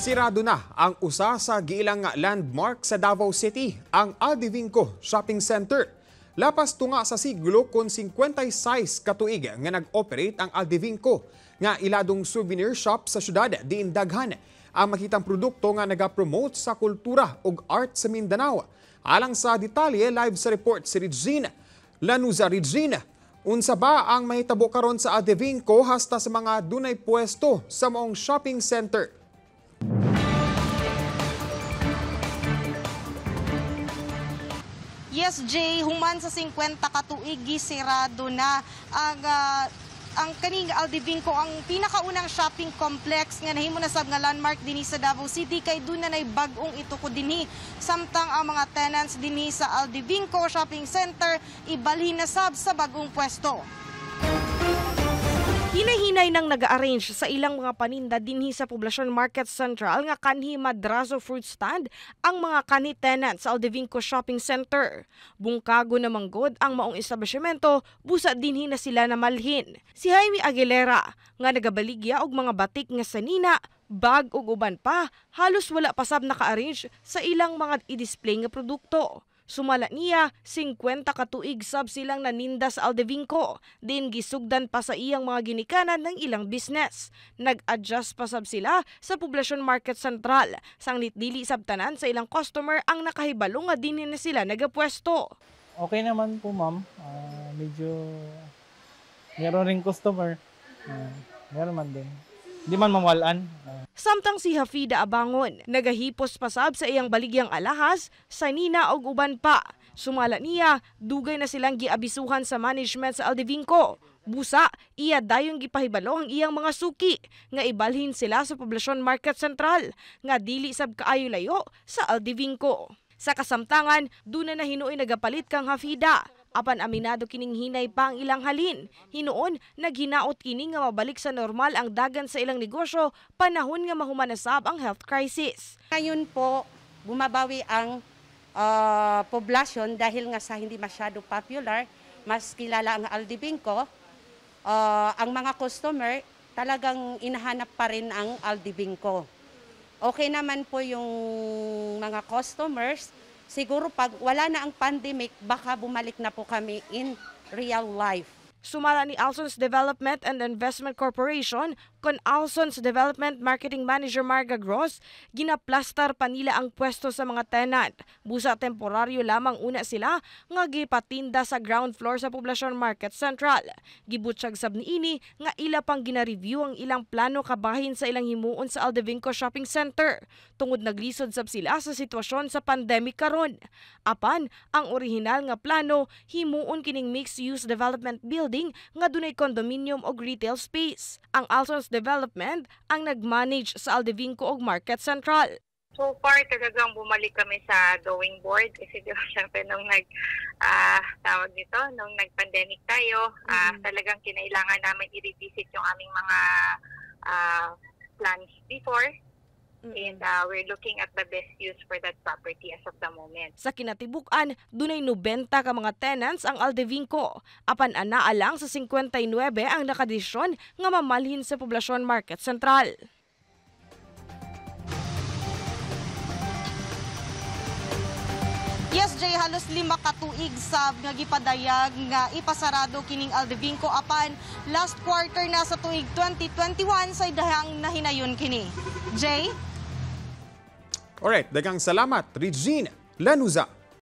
Sirado na ang usa sa giilang landmark sa Davao City, ang Aldivinco Shopping Center. Lapas tunga sa siglo kon 56 katuig nga nag-operate ang Aldivinco nga iladong souvenir shop sa syudad diin daghan ang makitang produkto nga nag-promote sa kultura ug art sa Mindanao. Alang sa detalye live sa report si Regina Lanuza Regina. Unsa ba ang mahitabo karon sa Aldivinco hasta sa mga dunay pwesto sa maong shopping center? Yes, Jay, human sa 50 katuig, gisirado na ang uh, ang kaning Aldivingco ang pinakaunang shopping complex nga nahimo na sab nga landmark dinhi sa Davao City kay doon na nay bag-ong itukod dinhi samtang ang mga tenants dinhi sa Aldivingco Shopping Center ibalhin na sab sa bagong pwesto. Hinahinay nang nag-arrange sa ilang mga paninda dinhi sa Poblacion Market Central nga kanhi Madrazo Fruit Stand ang mga kanhi tenant sa Aldevinco Shopping Center. Bungkago na manggod ang maong establishmento, busa dinhi na sila na malhin. Si Jaime Aguilera nga nagabaligya og mga batik nga sanina, bag og uban pa, halos wala pasab naka-arrange sa ilang mga i-display nga produkto. Sumala niya 50 katuig sab silang naninda sa Aldevinco. Din gisugdan pa sa iyang mga ginikanan ng ilang business. Nag-adjust pa sab sila sa Poblacion Market Central. Sang dili sab tanan sa ilang customer ang nakahibalo nga din na sila nagapwesto. Okay naman po ma'am. Uh, medyo meron ring customer. Uh, meron man din. Di man mamalaan. Samtang si Hafida Abangon, nagahipos pasab sa iyang baligyang alahas, sa nina og uban pa. Sumala niya, dugay na silang giabisuhan sa management sa Aldevinco. Busa, iya dayon gipahibalo ang iyang mga suki nga ibalhin sila sa poblasyon market Central, nga dili sab kaayo layo sa Aldevinco. Sa kasamtangan, duna na hinuoy nagapalit kang Hafida Apan aminado kining hinay pa ang ilang halin. Hinuon, naghinaot kini nga mabalik sa normal ang dagan sa ilang negosyo panahon nga mahumanasab ang health crisis. Ngayon po, bumabawi ang uh, poblasyon dahil nga sa hindi masyado popular, mas kilala ang Aldibingko, uh, ah, ang mga customer talagang inahanap pa rin ang Aldibingko. Okay naman po yung mga customers, siguro pag wala na ang pandemic, baka bumalik na po kami in real life. Sumala ni Alson's Development and Investment Corporation kon Alson's Development Marketing Manager Marga Gross, ginaplastar pa nila ang pwesto sa mga tenant. Busa temporaryo lamang una sila nga gipatinda sa ground floor sa Poblacion Market Central. Gibutsyag sab niini nga ila pang gina-review ang ilang plano kabahin sa ilang himuon sa Aldevinco Shopping Center. Tungod naglisod sab sila sa sitwasyon sa pandemic karon. Apan, ang orihinal nga plano himuon kining mixed-use development building building nga dunay condominium og retail space. Ang Alson's Development ang nag-manage sa Aldevinco og Market Central. So far, talagang bumalik kami sa drawing board kasi di ba syempre nung nag, uh, tawag nito, nung nag-pandemic tayo, ah, mm-hmm. uh, talagang kinailangan namin i-revisit yung aming mga uh, plans before. Mm. And uh, we're looking at the best use for that property as of the moment. Sa kinatibukan, dunay 90 ka mga tenants ang Aldevinco. Apan anaa lang sa 59 ang nakadesisyon nga mamalhin sa Poblacion Market Central. MJ, halos lima katuig sa nagipadayag nga ipasarado kining Aldebinco apan last quarter na sa tuig 2021 sa dahang nahinayon kini. Jay? Alright, dagang salamat, Regine Lanuza.